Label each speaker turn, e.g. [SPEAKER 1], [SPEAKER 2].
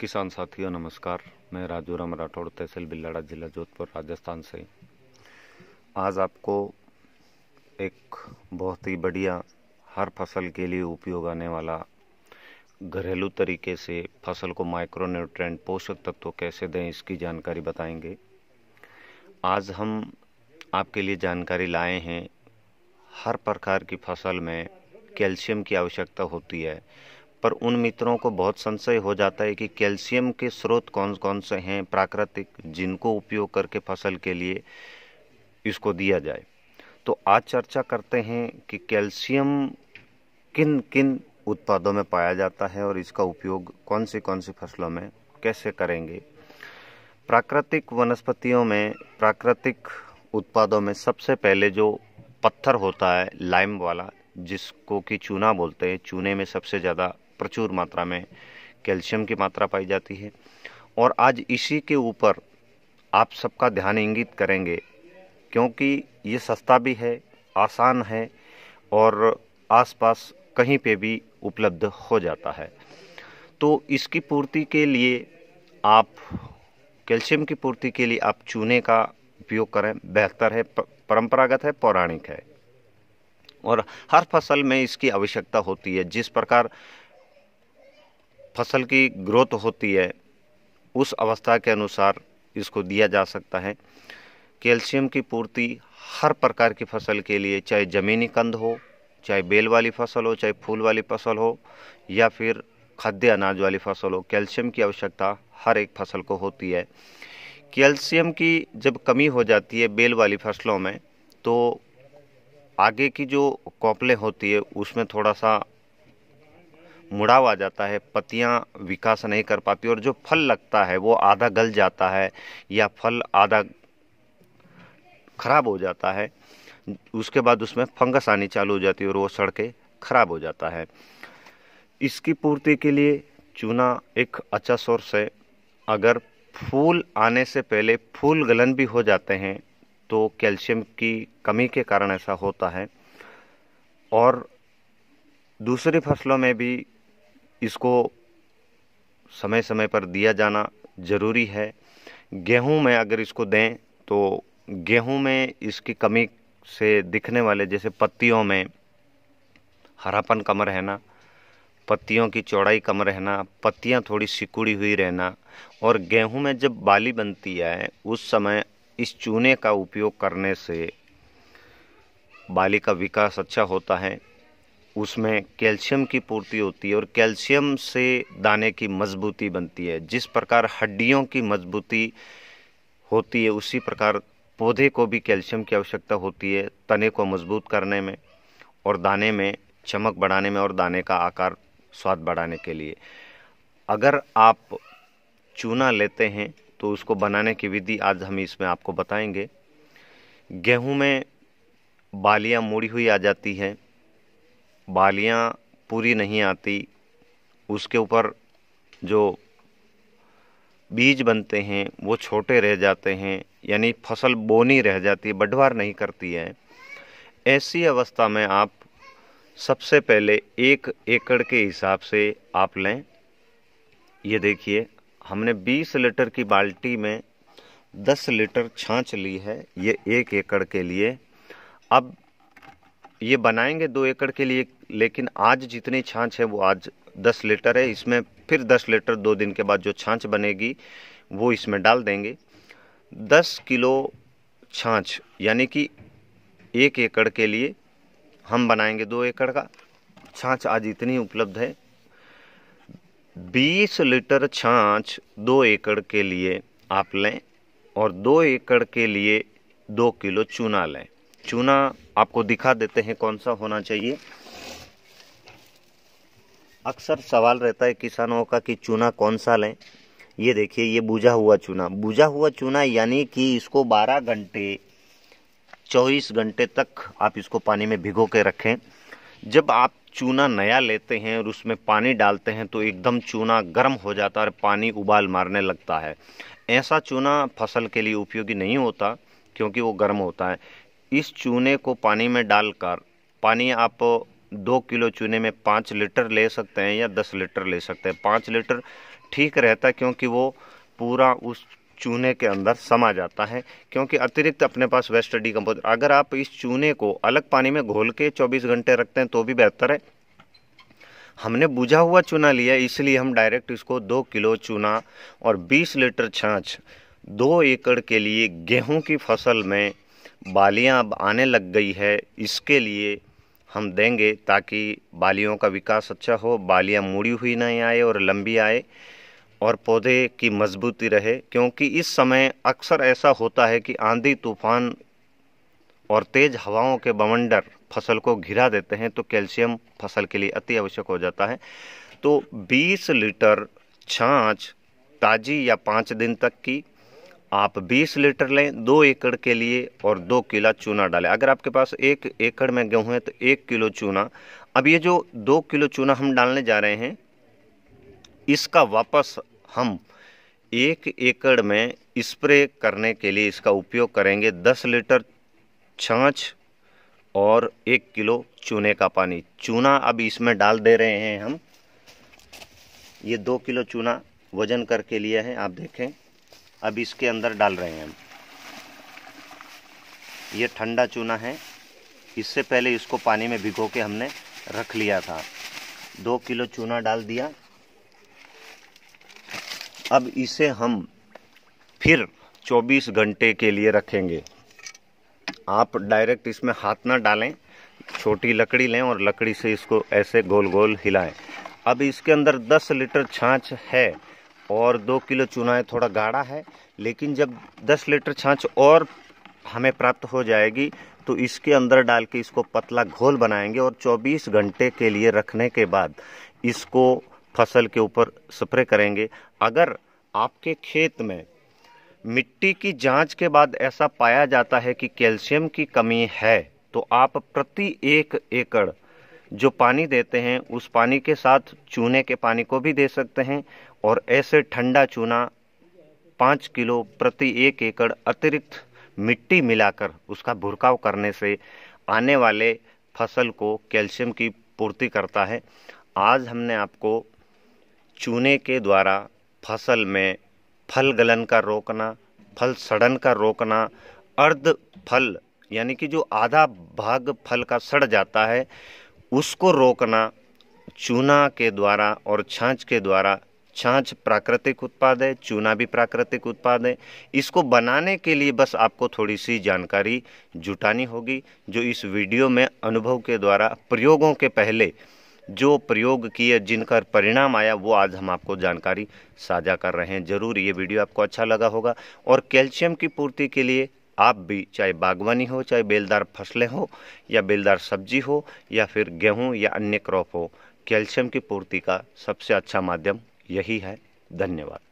[SPEAKER 1] किसान साथियों नमस्कार मैं राजू राम राठौड़ तहसील बिल्लाड़ा जिला जोधपुर राजस्थान से आज आपको एक बहुत ही बढ़िया हर फसल के लिए उपयोग आने वाला घरेलू तरीके से फसल को माइक्रो न्यूट्रेंट पोषक तत्व कैसे दें इसकी जानकारी बताएंगे आज हम आपके लिए जानकारी लाए हैं हर प्रकार की फसल में कैल्शियम की आवश्यकता होती है पर उन मित्रों को बहुत संशय हो जाता है कि कैल्शियम के स्रोत कौन कौन से हैं प्राकृतिक जिनको उपयोग करके फसल के लिए इसको दिया जाए तो आज चर्चा करते हैं कि कैल्शियम किन किन उत्पादों में पाया जाता है और इसका उपयोग कौन सी कौन सी फसलों में कैसे करेंगे प्राकृतिक वनस्पतियों में प्राकृतिक उत्पादों में सबसे पहले जो पत्थर होता है लाइम वाला जिसको कि चूना बोलते हैं चूने में सबसे ज़्यादा प्रचुर मात्रा में कैल्शियम की मात्रा पाई जाती है और आज इसी के ऊपर आप सबका ध्यान इंगित करेंगे क्योंकि ये सस्ता भी है आसान है और आसपास कहीं पे भी उपलब्ध हो जाता है तो इसकी पूर्ति के लिए आप कैल्शियम की पूर्ति के लिए आप चूने का उपयोग करें बेहतर है परंपरागत है पौराणिक है और हर फसल में इसकी आवश्यकता होती है जिस प्रकार फसल की ग्रोथ होती है उस अवस्था के अनुसार इसको दिया जा सकता है कैल्शियम की पूर्ति हर प्रकार की फसल के लिए चाहे ज़मीनी कंद हो चाहे बेल वाली फसल हो चाहे फूल वाली फसल हो या फिर खाद्य अनाज वाली फसल हो कैल्शियम की आवश्यकता हर एक फसल को होती है कैल्शियम की जब कमी हो जाती है बेल वाली फसलों में तो आगे की जो कॉपलें होती है उसमें थोड़ा सा मुड़ाव आ जाता है पत्तियाँ विकास नहीं कर पाती और जो फल लगता है वो आधा गल जाता है या फल आधा खराब हो जाता है उसके बाद उसमें फंगस आनी चालू हो जाती है और वो सड़ के खराब हो जाता है इसकी पूर्ति के लिए चूना एक अच्छा सोर्स है अगर फूल आने से पहले फूल गलन भी हो जाते हैं तो कैल्शियम की कमी के कारण ऐसा होता है और दूसरी फसलों में भी इसको समय समय पर दिया जाना ज़रूरी है गेहूं में अगर इसको दें तो गेहूं में इसकी कमी से दिखने वाले जैसे पत्तियों में हरापन कम रहना पत्तियों की चौड़ाई कम रहना पत्तियां थोड़ी सिकुड़ी हुई रहना और गेहूं में जब बाली बनती है उस समय इस चूने का उपयोग करने से बाली का विकास अच्छा होता है उसमें कैल्शियम की पूर्ति होती है और कैल्शियम से दाने की मजबूती बनती है जिस प्रकार हड्डियों की मजबूती होती है उसी प्रकार पौधे को भी कैल्शियम की आवश्यकता होती है तने को मजबूत करने में और दाने में चमक बढ़ाने में और दाने का आकार स्वाद बढ़ाने के लिए अगर आप चूना लेते हैं तो उसको बनाने की विधि आज हम इसमें आपको बताएंगे गेहूं में बालियां मुड़ी हुई आ जाती हैं बालियाँ पूरी नहीं आती उसके ऊपर जो बीज बनते हैं वो छोटे रह जाते हैं यानी फसल बोनी रह जाती है बढवार नहीं करती है ऐसी अवस्था में आप सबसे पहले एक एकड़ के हिसाब से आप लें ये देखिए हमने 20 लीटर की बाल्टी में 10 लीटर छाछ ली है ये एक एकड़ के लिए अब ये बनाएंगे दो एकड़ के लिए लेकिन आज जितनी छाछ है वो आज दस लीटर है इसमें फिर दस लीटर दो दिन के बाद जो छाछ बनेगी वो इसमें डाल देंगे दस किलो छाछ यानी कि एक एकड़ के लिए हम बनाएंगे दो एकड़ का छाछ आज इतनी उपलब्ध है बीस लीटर छाछ दो एकड़ के लिए आप लें और दो एकड़ के लिए दो किलो चूना लें चूना आपको दिखा देते हैं कौन सा होना चाहिए अक्सर सवाल रहता है किसानों का कि चूना कौन सा लें ये देखिए ये बुझा हुआ चूना बुझा हुआ चूना यानी कि इसको 12 घंटे 24 घंटे तक आप इसको पानी में भिगो के रखें जब आप चूना नया लेते हैं और उसमें पानी डालते हैं तो एकदम चूना गर्म हो जाता है और पानी उबाल मारने लगता है ऐसा चूना फसल के लिए उपयोगी नहीं होता क्योंकि वो गर्म होता है इस चूने को पानी में डालकर पानी आप दो किलो चूने में पाँच लीटर ले सकते हैं या दस लीटर ले सकते हैं पाँच लीटर ठीक रहता है क्योंकि वो पूरा उस चूने के अंदर समा जाता है क्योंकि अतिरिक्त अपने पास वेस्ट डिकम्पोज अगर आप इस चूने को अलग पानी में घोल के 24 घंटे रखते हैं तो भी बेहतर है हमने बुझा हुआ चूना लिया इसलिए हम डायरेक्ट इसको दो किलो चूना और 20 लीटर छाछ दो एकड़ के लिए गेहूं की फसल में बालियां अब आने लग गई है इसके लिए हम देंगे ताकि बालियों का विकास अच्छा हो बालियाँ मुड़ी हुई नहीं आए और लंबी आए और पौधे की मजबूती रहे क्योंकि इस समय अक्सर ऐसा होता है कि आंधी तूफान और तेज़ हवाओं के बवंडर फसल को घिरा देते हैं तो कैल्शियम फसल के लिए अति आवश्यक हो जाता है तो 20 लीटर छाछ ताज़ी या पाँच दिन तक की आप 20 लीटर लें दो एकड़ के लिए और दो किला चूना डालें अगर आपके पास एक एकड़ में गेहूँ है तो एक किलो चूना अब ये जो दो किलो चूना हम डालने जा रहे हैं इसका वापस हम एक एकड़ में स्प्रे करने के लिए इसका उपयोग करेंगे दस लीटर छाछ और एक किलो चूने का पानी चूना अब इसमें डाल दे रहे हैं हम ये दो किलो चूना वजन करके लिए है आप देखें अब इसके अंदर डाल रहे हैं हम ये ठंडा चूना है इससे पहले इसको पानी में भिगो के हमने रख लिया था दो किलो चूना डाल दिया अब इसे हम फिर 24 घंटे के लिए रखेंगे आप डायरेक्ट इसमें हाथ ना डालें छोटी लकड़ी लें और लकड़ी से इसको ऐसे गोल गोल हिलाएं अब इसके अंदर 10 लीटर छाछ है और दो किलो चूना है थोड़ा गाढ़ा है लेकिन जब दस लीटर छाछ और हमें प्राप्त हो जाएगी तो इसके अंदर डाल के इसको पतला घोल बनाएंगे और 24 घंटे के लिए रखने के बाद इसको फसल के ऊपर स्प्रे करेंगे अगर आपके खेत में मिट्टी की जांच के बाद ऐसा पाया जाता है कि कैल्शियम की कमी है तो आप प्रति एक एकड़ जो पानी देते हैं उस पानी के साथ चूने के पानी को भी दे सकते हैं और ऐसे ठंडा चूना पाँच किलो प्रति एक एकड़ अतिरिक्त मिट्टी मिलाकर उसका भुरकाव करने से आने वाले फसल को कैल्शियम की पूर्ति करता है आज हमने आपको चूने के द्वारा फसल में फल गलन का रोकना फल सड़न का रोकना अर्ध फल यानी कि जो आधा भाग फल का सड़ जाता है उसको रोकना चूना के द्वारा और छाछ के द्वारा छाछ प्राकृतिक उत्पाद है चूना भी प्राकृतिक उत्पाद है इसको बनाने के लिए बस आपको थोड़ी सी जानकारी जुटानी होगी जो इस वीडियो में अनुभव के द्वारा प्रयोगों के पहले जो प्रयोग किए जिनका परिणाम आया वो आज हम आपको जानकारी साझा कर रहे हैं ज़रूर ये वीडियो आपको अच्छा लगा होगा और कैल्शियम की पूर्ति के लिए आप भी चाहे बागवानी हो चाहे बेलदार फसलें हो या बेलदार सब्जी हो या फिर गेहूं या अन्य क्रॉप हो कैल्शियम की पूर्ति का सबसे अच्छा माध्यम यही है धन्यवाद